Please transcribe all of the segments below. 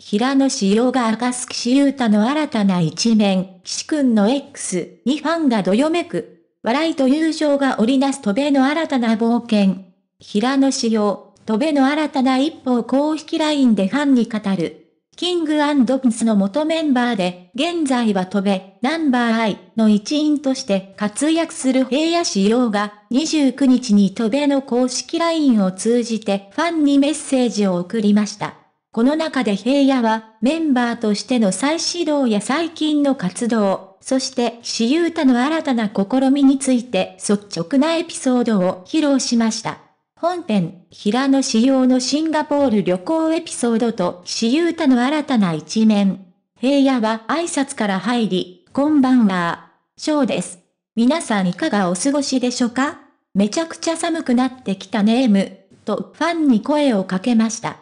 平野紫耀が明かす岸優太の新たな一面、岸くんの X にファンがどよめく。笑いと友情が織りなす戸辺の新たな冒険。平野紫耀、戸辺の新たな一歩を公式 LINE でファンに語る。キングピンスの元メンバーで、現在は飛べ、ナンバーアイの一員として活躍する平野紫耀が、29日に飛べの公式 LINE を通じてファンにメッセージを送りました。この中で平野は、メンバーとしての再始動や最近の活動、そしてゆ優太の新たな試みについて率直なエピソードを披露しました。本編、平野仕耀のシンガポール旅行エピソードと岸優太の新たな一面。平野は挨拶から入り、こんばんは。翔です。皆さんいかがお過ごしでしょうかめちゃくちゃ寒くなってきたネーム、とファンに声をかけました。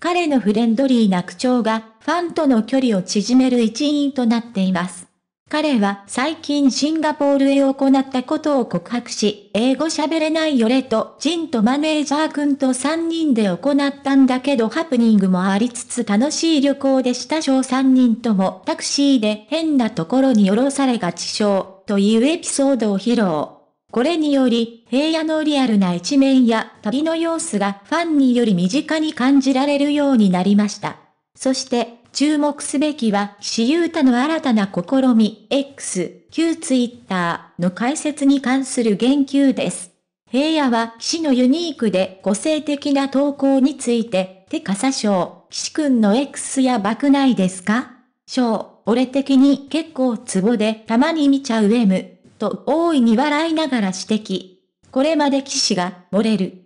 彼のフレンドリーな口調がファンとの距離を縮める一因となっています。彼は最近シンガポールへ行ったことを告白し、英語喋れないよれと、ジンとマネージャー君と3人で行ったんだけどハプニングもありつつ楽しい旅行でした小3人ともタクシーで変なところに降ろされがち小というエピソードを披露。これにより、平野のリアルな一面や旅の様子がファンにより身近に感じられるようになりました。そして、注目すべきは、岸優太の新たな試み、X、旧ツイッターの解説に関する言及です。平野は、岸のユニークで個性的な投稿について、てかさ騎岸くんの X やばくないですかう。俺的に結構ツボでたまに見ちゃう M。と大いに笑いながら指摘。これまで騎士が漏れる。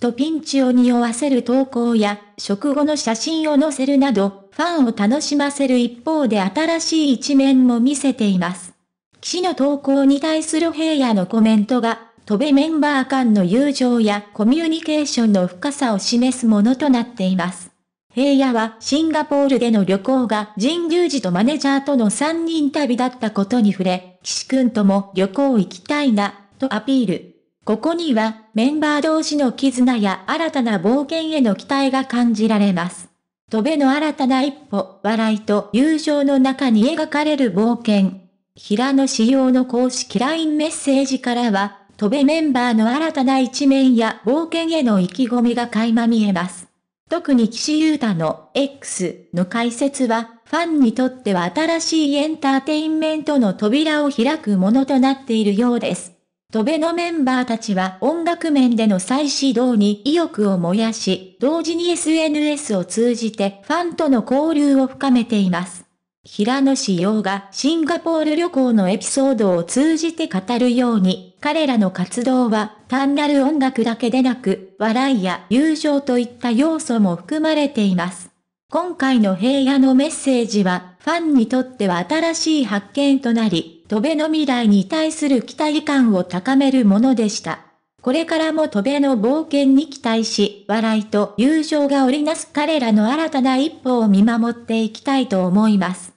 とピンチを匂わせる投稿や、食後の写真を載せるなど、ファンを楽しませる一方で新しい一面も見せています。騎士の投稿に対する平野のコメントが、飛べメンバー間の友情やコミュニケーションの深さを示すものとなっています。平野はシンガポールでの旅行が神宮寺とマネージャーとの3人旅だったことに触れ、岸くんとも旅行行きたいな、とアピール。ここにはメンバー同士の絆や新たな冒険への期待が感じられます。飛べの新たな一歩、笑いと友情の中に描かれる冒険。平野仕様の公式 LINE メッセージからは、飛べメンバーの新たな一面や冒険への意気込みが垣間見えます。特に岸優太の X の解説は、ファンにとっては新しいエンターテインメントの扉を開くものとなっているようです。トベのメンバーたちは音楽面での再始動に意欲を燃やし、同時に SNS を通じてファンとの交流を深めています。平野紫耀がシンガポール旅行のエピソードを通じて語るように、彼らの活動は単なる音楽だけでなく、笑いや友情といった要素も含まれています。今回の平野のメッセージは、ファンにとっては新しい発見となり、戸辺の未来に対する期待感を高めるものでした。これからも戸辺の冒険に期待し、笑いと友情が織りなす彼らの新たな一歩を見守っていきたいと思います。